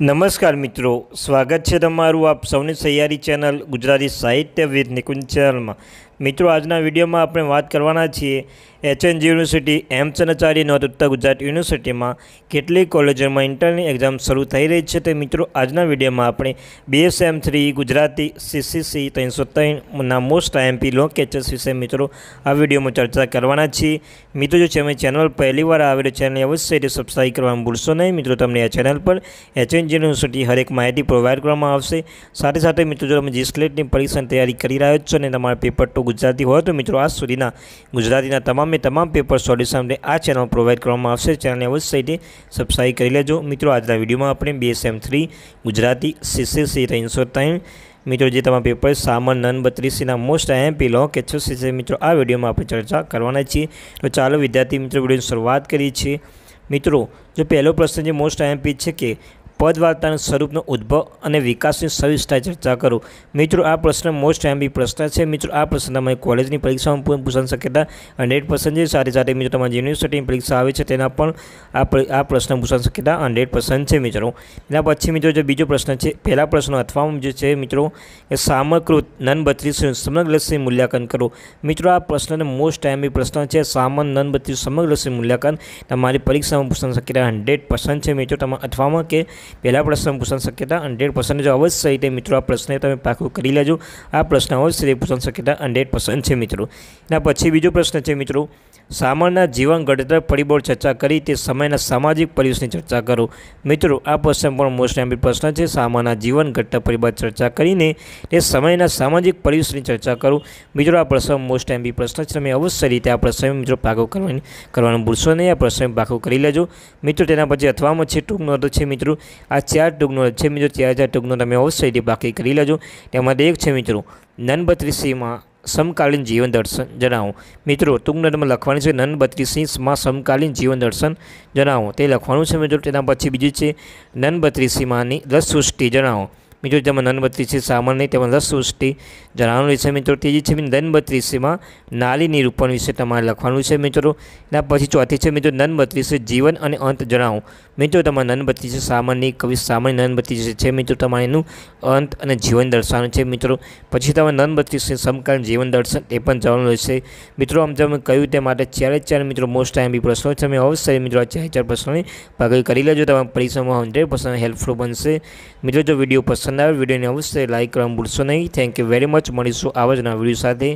નમસ્કાર મિત્રો સ્વાગત છે તમારું આપ સૌની સૈયારી ચેનલ ગુજરાતી સાહિત્ય વિદ નિકુંજ ચેનલમાં મિત્રો આજના વિડીયોમાં આપણે વાત કરવાના છીએ એચએનજી યુનિવર્સિટી હેમચંદ્રાચાર્ય નોતોત્તર ગુજરાત યુનિવર્સિટીમાં કેટલીક કોલેજોમાં ઇન્ટરની એક્ઝામ શરૂ થઈ રહી છે તે મિત્રો આજના વિડીયોમાં આપણે બીએસએમ થ્રી ગુજરાતી સીસીસી ત્રણસો ત્રણના મોસ્ટ આઈએમપી લો કેચર્સ વિશે મિત્રો આ વિડીયોમાં ચર્ચા કરવાના છીએ મિત્રો જો તમે ચેનલ પહેલીવાર આવેલો ચેનલ અવશ્ય રીતે સબસ્ક્રાઈબ કરવાનું ભૂલશો નહીં મિત્રો તમને આ ચેનલ પર એચએનજી યુનિવર્સિટી હરેક માહિતી પ્રોવાઈડ કરવામાં આવશે સાથે સાથે મિત્રો જો તમે જીસ્લેટની પરીક્ષાની તૈયારી કરી રહ્યા છો અને તમારા પેપર ટુ ગુજરાતી હોય તો મિત્રો આજ સુધીના ગુજરાતીના તમામે તમામ પેપર સોલ્યુશન આ ચેનલ પ્રોવાઈડ કરવામાં આવશે ચેનલને અવશ્ય સબસ્ક્રાઈબ કરી લેજો મિત્રો આજના વિડીયોમાં આપણે બે સેમ થ્રી ગુજરાતી સીસીસી ત્રણસો ત્રણ મિત્રો જે તમારા પેપર સામાન નન બત્રીસીના મોસ્ટ એમપી લો કે છે મિત્રો આ વિડીયોમાં આપણે ચર્ચા કરવાના છીએ તો ચાલો વિદ્યાર્થી મિત્રો વિડીયોની શરૂઆત કરીએ છીએ મિત્રો જો પહેલો પ્રશ્ન જે મોસ્ટ એમપી છે કે પદવાર્તાના સ્વરૂપનો ઉદ્ભવ અને વિકાસની સવિસ્તાર ચર્ચા કરું મિત્રો આ પ્રશ્ન મોસ્ટ એમ્બી પ્રશ્ન છે મિત્રો આ પ્રશ્ન તમારી કોલેજની પરીક્ષામાં પણ પૂછવાની શક્યતા હંડ્રેડ પર્સન્ટ છે સાથે સાથે મિત્રો તમારી યુનિવર્સિટીની પરીક્ષા આવે છે તેના પણ આ પ્રશ્ન પૂછવાની શક્યતા હંડ્રેડ પર્સન્ટ છે મિત્રો એના પછી મિત્રો જે બીજો પ્રશ્ન છે પહેલા પ્રશ્ન અથવા જે છે મિત્રો એ સામકૃત નન બત્રીસ સમગ્રલસી મૂલ્યાંકન કરો મિત્રો આ પ્રશ્નને મોસ્ટ એમ્બી પ્રશ્ન છે સામાન નન બત્રીસ સમગ્રલસી મૂલ્યાંકન તમારી પરીક્ષામાં પૂછવાની શક્યતા હંડ્રેડ પર્સન્ટ છે મિત્રો તમારા અથવામાં કે પહેલાં પ્રશ્ન પૂછવાની શક્યતા હંડ્રેડ પર્સન્ટ જો અવશ્ય રીતે મિત્રો આ પ્રશ્ન તમે પાકું કરી લેજો આ પ્રશ્ન અવશ્ય રીતે પૂછવાની શક્યતા હંડ્રેડ પર્સન્ટ છે મિત્રો એના પછી બીજો પ્રશ્ન છે મિત્રો સામાન્ય જીવન ઘડતર પરિબળ ચર્ચા કરી તે સમયના સામાજિક પરિવેશની ચર્ચા કરો મિત્રો આ પ્રશ્ન પણ મોસ્ટ એમ્બી પ્રશ્ન છે સામાન્ય જીવન ઘટતા પરિબળ ચર્ચા કરીને તે સમયના સામાજિક પરિવેશની ચર્ચા કરો મિત્રો આ પ્રશ્ન મોસ્ટ એમ્બી પ્રશ્ન છે તમે અવશ્ય રીતે આ પ્રશ્ન મિત્રો પાકો કરવાની કરવાનું ભૂલશો નહીં આ પ્રશ્ન પાકો કરી લેજો મિત્રો તેના પછી અથવામાં છે ટૂંક નોંધ છે મિત્રો આ ચાર ટૂંકનો છે મિત્રો ચાર ચાર ટૂંકનો તમે અવશ્ય બાકી કરી લેજો તેમાંથી એક છે મિત્રો નન બત્રીસીમાં સમકાલીન જીવન દર્શન જણાવો મિત્રો ટૂંક તમે લખવાનું છે નન બત્રીસીમાં સમકાલીન જીવન દર્શન જણાવો તે લખવાનું છે મિત્રો તેના પછી બીજું છે નન બત્રીસીમાંની રસ સૃષ્ટિ જણાવો મિત્રો જેમાં નન બત્રીસી સામાન્ય તેમાં રસ સૃષ્ટિ જણાવવાનું રહેશે મિત્રો ત્રીજી છે નન બત્રીસીમાં નાલી નિરૂપણ વિશે તમારે લખવાનું છે મિત્રો એના પછી ચોથી છે મિત્રો નન બત્રીસી જીવન અને અંત જણાવો મિત્રો તમારે નન બત્રીસી સામાન્ય કવિ સામાન્ય નન બત્રીસી છે મિત્રો તમારે એનું અંત અને જીવન દર્શાવવાનું છે મિત્રો પછી તમે નન બત્રીસી સમકાલીન જીવન દર્શન એ પણ જવાનું રહેશે મિત્રો આમ તમે કહ્યું તે માટે ચારે ચાર મિત્રો મોસ્ટ ટાઈમ બી પ્રશ્નો છે મેં અવશ્ય મિત્રો આ ચારે ચાર પ્રશ્નોની પગલ કરી લેજો તમારા પરિસરમાં હંડ્રેડ પર્સન્ટ હેલ્પફુલ બનશે મિત્રો જો વિડીયો પસંદ પસંદ આવે વિડીયોને અવશ્ય લાઇક કરવાનું ભૂલશો નહીં થેન્ક યુ વેરી મચ મળીશું આવા જ વિડીયો સાથે